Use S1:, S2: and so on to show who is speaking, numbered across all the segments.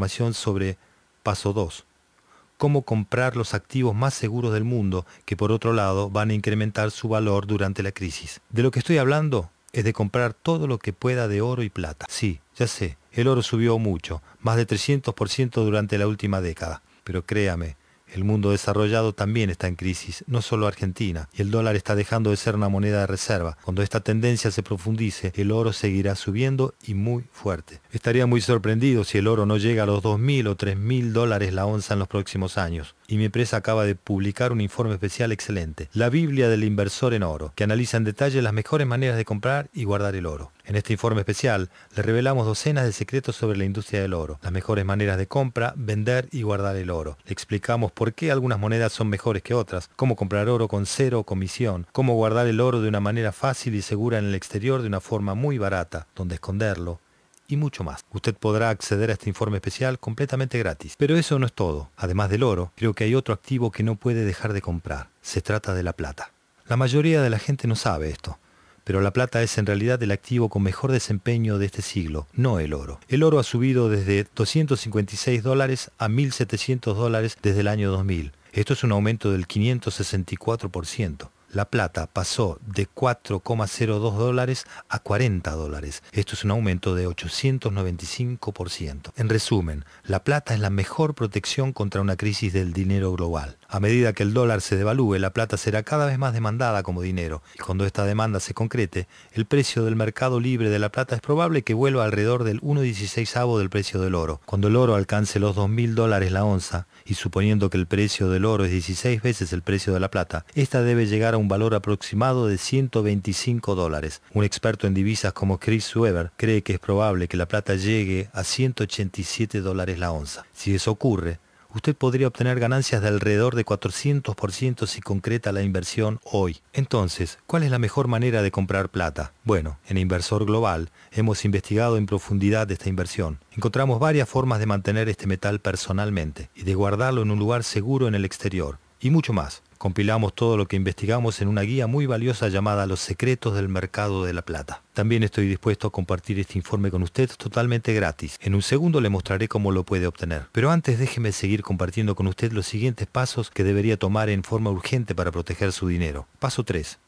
S1: información sobre Paso 2, cómo comprar los activos más seguros del mundo que por otro lado van a incrementar su valor durante la crisis. De lo que estoy hablando es de comprar todo lo que pueda de oro y plata. Sí, ya sé, el oro subió mucho, más de 300% durante la última década, pero créame, el mundo desarrollado también está en crisis, no solo Argentina, y el dólar está dejando de ser una moneda de reserva. Cuando esta tendencia se profundice, el oro seguirá subiendo y muy fuerte. Estaría muy sorprendido si el oro no llega a los 2.000 o 3.000 dólares la onza en los próximos años y mi empresa acaba de publicar un informe especial excelente, La Biblia del Inversor en Oro, que analiza en detalle las mejores maneras de comprar y guardar el oro. En este informe especial le revelamos docenas de secretos sobre la industria del oro, las mejores maneras de compra, vender y guardar el oro. Le explicamos por qué algunas monedas son mejores que otras, cómo comprar oro con cero comisión, cómo guardar el oro de una manera fácil y segura en el exterior de una forma muy barata, donde esconderlo, y mucho más. Usted podrá acceder a este informe especial completamente gratis. Pero eso no es todo. Además del oro, creo que hay otro activo que no puede dejar de comprar. Se trata de la plata. La mayoría de la gente no sabe esto pero la plata es en realidad el activo con mejor desempeño de este siglo, no el oro. El oro ha subido desde 256 dólares a 1.700 dólares desde el año 2000. Esto es un aumento del 564% la plata pasó de 4,02 dólares a 40 dólares. Esto es un aumento de 895%. En resumen, la plata es la mejor protección contra una crisis del dinero global. A medida que el dólar se devalúe, la plata será cada vez más demandada como dinero, y cuando esta demanda se concrete, el precio del mercado libre de la plata es probable que vuelva alrededor del 1,16 del precio del oro. Cuando el oro alcance los 2.000 dólares la onza, y suponiendo que el precio del oro es 16 veces el precio de la plata, esta debe llegar a un valor aproximado de 125 dólares. Un experto en divisas como Chris Weber cree que es probable que la plata llegue a 187 dólares la onza. Si eso ocurre, usted podría obtener ganancias de alrededor de 400% si concreta la inversión hoy. Entonces, ¿cuál es la mejor manera de comprar plata? Bueno, en Inversor Global hemos investigado en profundidad esta inversión. Encontramos varias formas de mantener este metal personalmente y de guardarlo en un lugar seguro en el exterior, y mucho más. Compilamos todo lo que investigamos en una guía muy valiosa llamada Los secretos del mercado de la plata. También estoy dispuesto a compartir este informe con usted totalmente gratis. En un segundo le mostraré cómo lo puede obtener. Pero antes déjeme seguir compartiendo con usted los siguientes pasos que debería tomar en forma urgente para proteger su dinero. Paso 3.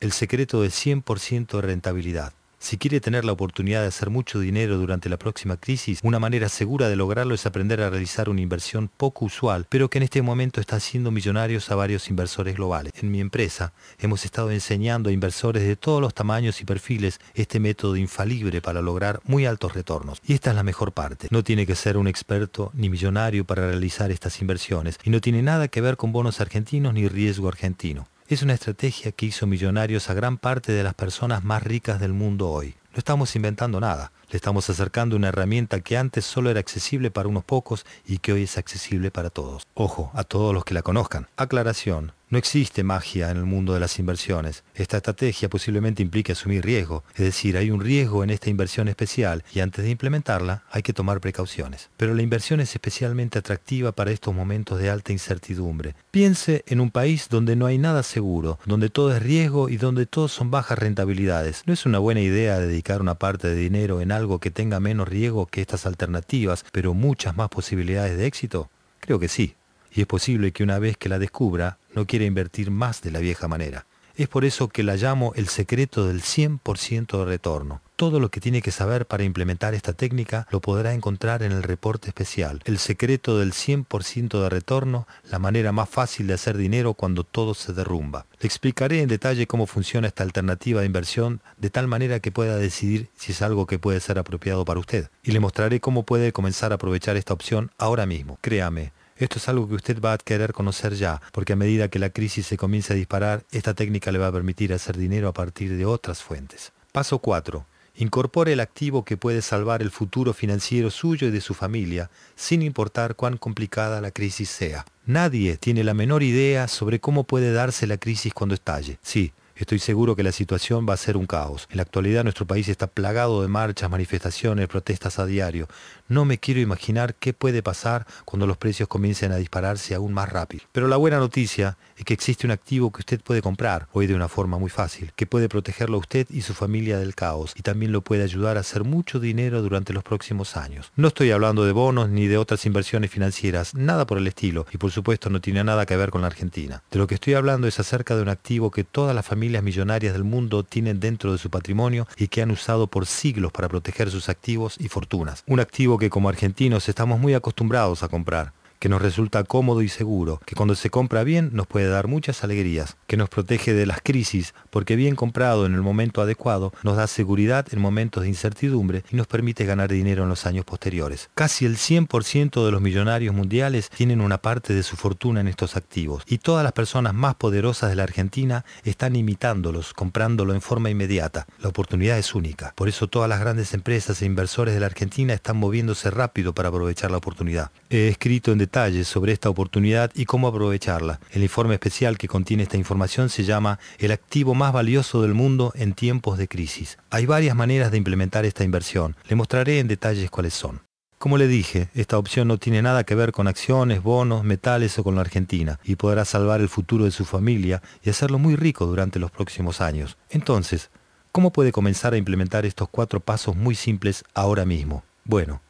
S1: El secreto del 100% de rentabilidad. Si quiere tener la oportunidad de hacer mucho dinero durante la próxima crisis, una manera segura de lograrlo es aprender a realizar una inversión poco usual, pero que en este momento está haciendo millonarios a varios inversores globales. En mi empresa hemos estado enseñando a inversores de todos los tamaños y perfiles este método infalible para lograr muy altos retornos. Y esta es la mejor parte. No tiene que ser un experto ni millonario para realizar estas inversiones y no tiene nada que ver con bonos argentinos ni riesgo argentino. Es una estrategia que hizo millonarios a gran parte de las personas más ricas del mundo hoy. No estamos inventando nada. Le estamos acercando una herramienta que antes solo era accesible para unos pocos y que hoy es accesible para todos. Ojo, a todos los que la conozcan. Aclaración. No existe magia en el mundo de las inversiones. Esta estrategia posiblemente implique asumir riesgo, es decir, hay un riesgo en esta inversión especial y antes de implementarla hay que tomar precauciones. Pero la inversión es especialmente atractiva para estos momentos de alta incertidumbre. Piense en un país donde no hay nada seguro, donde todo es riesgo y donde todo son bajas rentabilidades. No es una buena idea dedicar una parte de dinero en algo algo que tenga menos riesgo que estas alternativas, pero muchas más posibilidades de éxito? Creo que sí. Y es posible que una vez que la descubra, no quiera invertir más de la vieja manera. Es por eso que la llamo el secreto del 100% de retorno. Todo lo que tiene que saber para implementar esta técnica lo podrá encontrar en el reporte especial. El secreto del 100% de retorno, la manera más fácil de hacer dinero cuando todo se derrumba. Le explicaré en detalle cómo funciona esta alternativa de inversión de tal manera que pueda decidir si es algo que puede ser apropiado para usted. Y le mostraré cómo puede comenzar a aprovechar esta opción ahora mismo. Créame, esto es algo que usted va a querer conocer ya, porque a medida que la crisis se comience a disparar, esta técnica le va a permitir hacer dinero a partir de otras fuentes. Paso 4. Incorpore el activo que puede salvar el futuro financiero suyo y de su familia, sin importar cuán complicada la crisis sea. Nadie tiene la menor idea sobre cómo puede darse la crisis cuando estalle. Sí, Estoy seguro que la situación va a ser un caos. En la actualidad nuestro país está plagado de marchas, manifestaciones, protestas a diario. No me quiero imaginar qué puede pasar cuando los precios comiencen a dispararse aún más rápido. Pero la buena noticia es que existe un activo que usted puede comprar hoy de una forma muy fácil, que puede protegerlo a usted y su familia del caos y también lo puede ayudar a hacer mucho dinero durante los próximos años. No estoy hablando de bonos ni de otras inversiones financieras, nada por el estilo y por supuesto no tiene nada que ver con la Argentina. De lo que estoy hablando es acerca de un activo que todas las familias millonarias del mundo tienen dentro de su patrimonio y que han usado por siglos para proteger sus activos y fortunas. Un activo que que como argentinos estamos muy acostumbrados a comprar que nos resulta cómodo y seguro, que cuando se compra bien nos puede dar muchas alegrías, que nos protege de las crisis, porque bien comprado en el momento adecuado nos da seguridad en momentos de incertidumbre y nos permite ganar dinero en los años posteriores. Casi el 100% de los millonarios mundiales tienen una parte de su fortuna en estos activos y todas las personas más poderosas de la Argentina están imitándolos, comprándolo en forma inmediata. La oportunidad es única. Por eso todas las grandes empresas e inversores de la Argentina están moviéndose rápido para aprovechar la oportunidad. He escrito en sobre esta oportunidad y cómo aprovecharla. El informe especial que contiene esta información se llama El activo más valioso del mundo en tiempos de crisis. Hay varias maneras de implementar esta inversión. Le mostraré en detalles cuáles son. Como le dije, esta opción no tiene nada que ver con acciones, bonos, metales o con la Argentina, y podrá salvar el futuro de su familia y hacerlo muy rico durante los próximos años. Entonces, ¿cómo puede comenzar a implementar estos cuatro pasos muy simples ahora mismo? Bueno,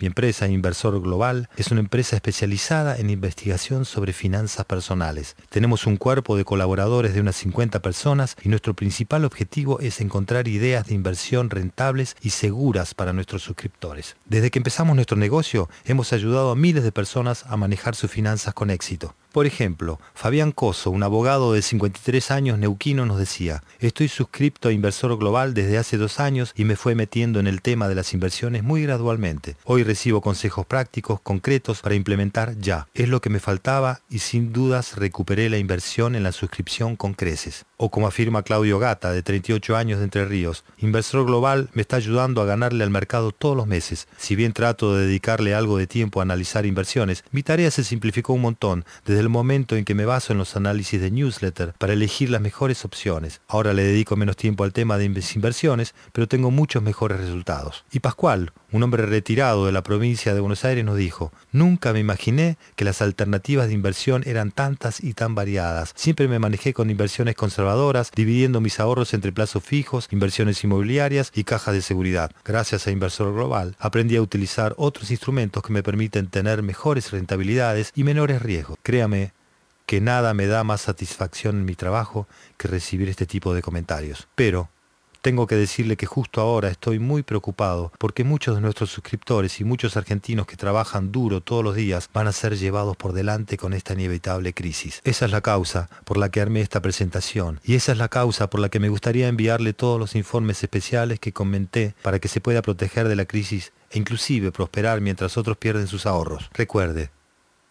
S1: mi empresa, Inversor Global, es una empresa especializada en investigación sobre finanzas personales. Tenemos un cuerpo de colaboradores de unas 50 personas y nuestro principal objetivo es encontrar ideas de inversión rentables y seguras para nuestros suscriptores. Desde que empezamos nuestro negocio, hemos ayudado a miles de personas a manejar sus finanzas con éxito. Por ejemplo, Fabián Coso, un abogado de 53 años neuquino, nos decía, estoy suscripto a Inversor Global desde hace dos años y me fue metiendo en el tema de las inversiones muy gradualmente. Hoy recibo consejos prácticos, concretos, para implementar ya. Es lo que me faltaba y sin dudas recuperé la inversión en la suscripción con creces. O como afirma Claudio Gata, de 38 años de Entre Ríos, Inversor Global me está ayudando a ganarle al mercado todos los meses. Si bien trato de dedicarle algo de tiempo a analizar inversiones, mi tarea se simplificó un montón desde el momento en que me baso en los análisis de newsletter para elegir las mejores opciones. Ahora le dedico menos tiempo al tema de inversiones, pero tengo muchos mejores resultados. Y Pascual, un hombre retirado de la provincia de Buenos Aires nos dijo, nunca me imaginé que las alternativas de inversión eran tantas y tan variadas. Siempre me manejé con inversiones conservadoras, dividiendo mis ahorros entre plazos fijos, inversiones inmobiliarias y cajas de seguridad. Gracias a Inversor Global, aprendí a utilizar otros instrumentos que me permiten tener mejores rentabilidades y menores riesgos. Créame, que nada me da más satisfacción en mi trabajo que recibir este tipo de comentarios. Pero tengo que decirle que justo ahora estoy muy preocupado porque muchos de nuestros suscriptores y muchos argentinos que trabajan duro todos los días van a ser llevados por delante con esta inevitable crisis. Esa es la causa por la que armé esta presentación y esa es la causa por la que me gustaría enviarle todos los informes especiales que comenté para que se pueda proteger de la crisis e inclusive prosperar mientras otros pierden sus ahorros. Recuerde,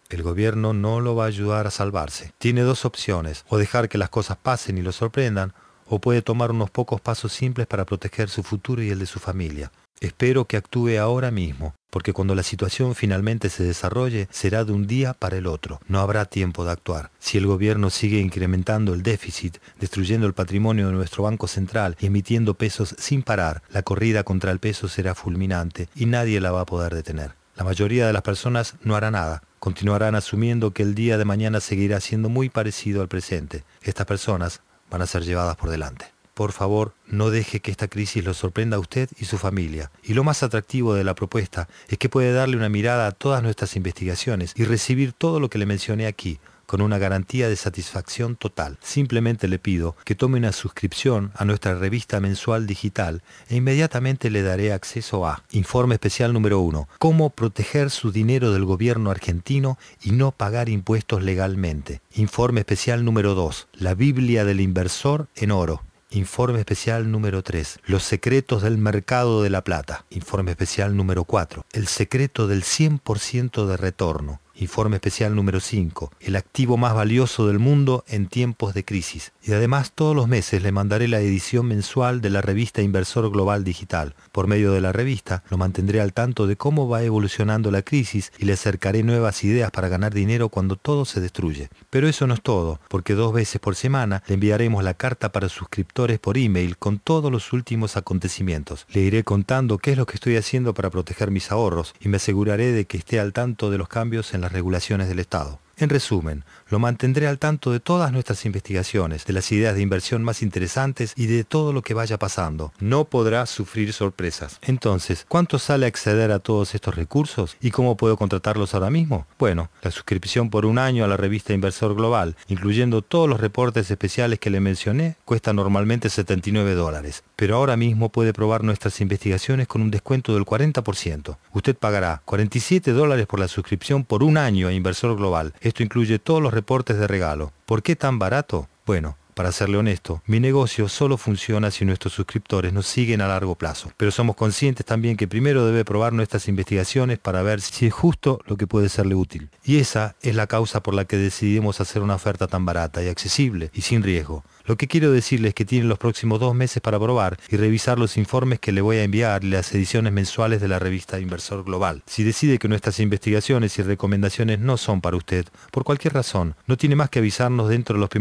S1: el gobierno no lo va a ayudar a salvarse. Tiene dos opciones, o dejar que las cosas pasen y lo sorprendan, o puede tomar unos pocos pasos simples para proteger su futuro y el de su familia. Espero que actúe ahora mismo, porque cuando la situación finalmente se desarrolle será de un día para el otro. No habrá tiempo de actuar. Si el gobierno sigue incrementando el déficit, destruyendo el patrimonio de nuestro Banco Central y emitiendo pesos sin parar, la corrida contra el peso será fulminante y nadie la va a poder detener. La mayoría de las personas no hará nada, continuarán asumiendo que el día de mañana seguirá siendo muy parecido al presente. Estas personas van a ser llevadas por delante. Por favor, no deje que esta crisis lo sorprenda a usted y su familia. Y lo más atractivo de la propuesta es que puede darle una mirada a todas nuestras investigaciones y recibir todo lo que le mencioné aquí, con una garantía de satisfacción total. Simplemente le pido que tome una suscripción a nuestra revista mensual digital e inmediatamente le daré acceso a Informe Especial número 1. Cómo proteger su dinero del gobierno argentino y no pagar impuestos legalmente. Informe Especial número 2. La Biblia del inversor en oro. Informe especial número 3. Los secretos del mercado de la plata. Informe especial número 4. El secreto del 100% de retorno informe especial número 5, el activo más valioso del mundo en tiempos de crisis. Y además todos los meses le mandaré la edición mensual de la revista Inversor Global Digital. Por medio de la revista lo mantendré al tanto de cómo va evolucionando la crisis y le acercaré nuevas ideas para ganar dinero cuando todo se destruye. Pero eso no es todo, porque dos veces por semana le enviaremos la carta para suscriptores por email con todos los últimos acontecimientos. Le iré contando qué es lo que estoy haciendo para proteger mis ahorros y me aseguraré de que esté al tanto de los cambios en las regulaciones del Estado. En resumen, lo mantendré al tanto de todas nuestras investigaciones, de las ideas de inversión más interesantes y de todo lo que vaya pasando. No podrá sufrir sorpresas. Entonces, ¿cuánto sale acceder a todos estos recursos y cómo puedo contratarlos ahora mismo? Bueno, la suscripción por un año a la revista Inversor Global, incluyendo todos los reportes especiales que le mencioné, cuesta normalmente 79 dólares, pero ahora mismo puede probar nuestras investigaciones con un descuento del 40%. Usted pagará 47 dólares por la suscripción por un año a Inversor Global. Esto incluye todos los de regalo. ¿Por qué tan barato? Bueno, para serle honesto, mi negocio solo funciona si nuestros suscriptores nos siguen a largo plazo, pero somos conscientes también que primero debe probar nuestras investigaciones para ver si es justo lo que puede serle útil. Y esa es la causa por la que decidimos hacer una oferta tan barata y accesible y sin riesgo. Lo que quiero decirles es que tienen los próximos dos meses para probar y revisar los informes que le voy a enviar las ediciones mensuales de la revista Inversor Global. Si decide que nuestras investigaciones y recomendaciones no son para usted, por cualquier razón, no tiene más que avisarnos dentro de los primeros